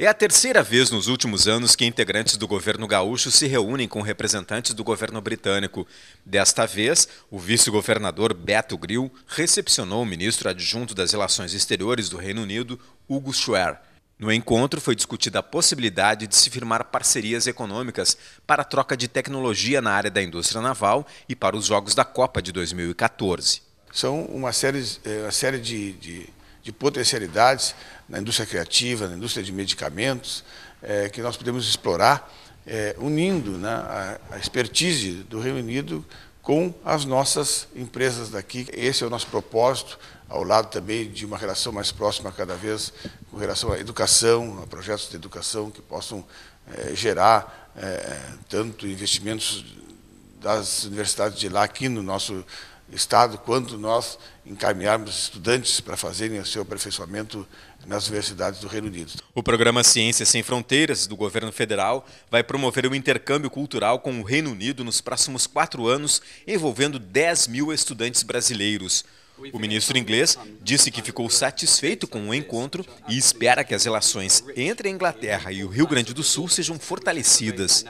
É a terceira vez nos últimos anos que integrantes do governo gaúcho se reúnem com representantes do governo britânico. Desta vez, o vice-governador Beto Grill recepcionou o ministro adjunto das Relações Exteriores do Reino Unido, Hugo Schwer. No encontro foi discutida a possibilidade de se firmar parcerias econômicas para a troca de tecnologia na área da indústria naval e para os Jogos da Copa de 2014. São uma série, eh, uma série de, de de potencialidades na indústria criativa, na indústria de medicamentos, é, que nós podemos explorar, é, unindo né, a, a expertise do Reino Unido com as nossas empresas daqui. Esse é o nosso propósito, ao lado também de uma relação mais próxima cada vez com relação à educação, a projetos de educação que possam é, gerar é, tanto investimentos das universidades de lá aqui no nosso Estado quando nós encaminharmos estudantes para fazerem o seu aperfeiçoamento nas universidades do Reino Unido. O programa Ciências Sem Fronteiras do governo federal vai promover um intercâmbio cultural com o Reino Unido nos próximos quatro anos, envolvendo 10 mil estudantes brasileiros. O ministro inglês disse que ficou satisfeito com o encontro e espera que as relações entre a Inglaterra e o Rio Grande do Sul sejam fortalecidas.